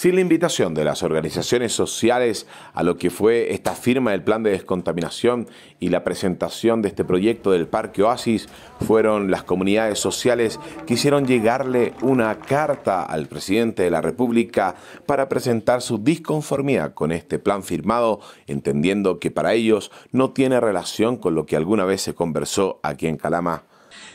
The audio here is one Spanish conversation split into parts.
Sin la invitación de las organizaciones sociales a lo que fue esta firma del plan de descontaminación y la presentación de este proyecto del Parque Oasis, fueron las comunidades sociales que hicieron llegarle una carta al presidente de la República para presentar su disconformidad con este plan firmado, entendiendo que para ellos no tiene relación con lo que alguna vez se conversó aquí en Calama.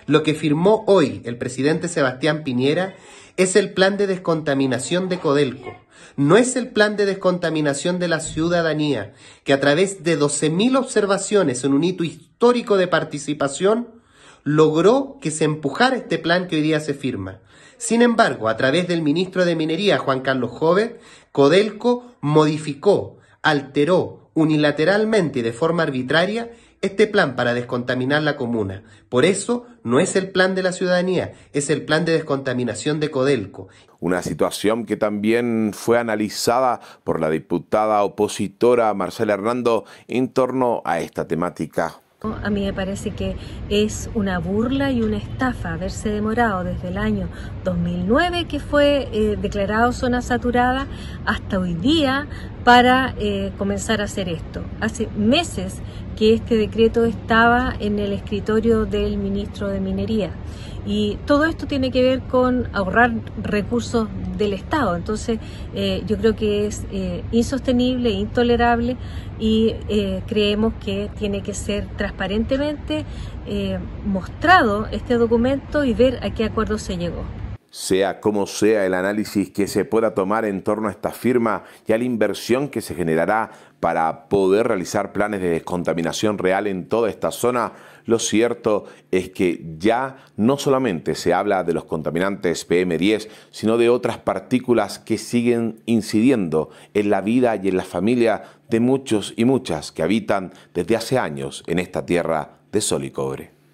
Lo que firmó hoy el presidente Sebastián Piñera es el plan de descontaminación de Codelco. No es el plan de descontaminación de la ciudadanía, que a través de 12.000 observaciones en un hito histórico de participación, logró que se empujara este plan que hoy día se firma. Sin embargo, a través del ministro de Minería, Juan Carlos Jover, Codelco modificó, alteró unilateralmente y de forma arbitraria este plan para descontaminar la comuna. Por eso no es el plan de la ciudadanía, es el plan de descontaminación de Codelco. Una situación que también fue analizada por la diputada opositora Marcela Hernando en torno a esta temática. A mí me parece que es una burla y una estafa haberse demorado desde el año 2009 que fue eh, declarado zona saturada hasta hoy día para eh, comenzar a hacer esto. Hace meses que este decreto estaba en el escritorio del ministro de Minería y todo esto tiene que ver con ahorrar recursos del Estado. Entonces, eh, yo creo que es eh, insostenible, intolerable y eh, creemos que tiene que ser transparentemente eh, mostrado este documento y ver a qué acuerdo se llegó sea como sea el análisis que se pueda tomar en torno a esta firma y a la inversión que se generará para poder realizar planes de descontaminación real en toda esta zona, lo cierto es que ya no solamente se habla de los contaminantes PM10, sino de otras partículas que siguen incidiendo en la vida y en la familia de muchos y muchas que habitan desde hace años en esta tierra de sol y cobre.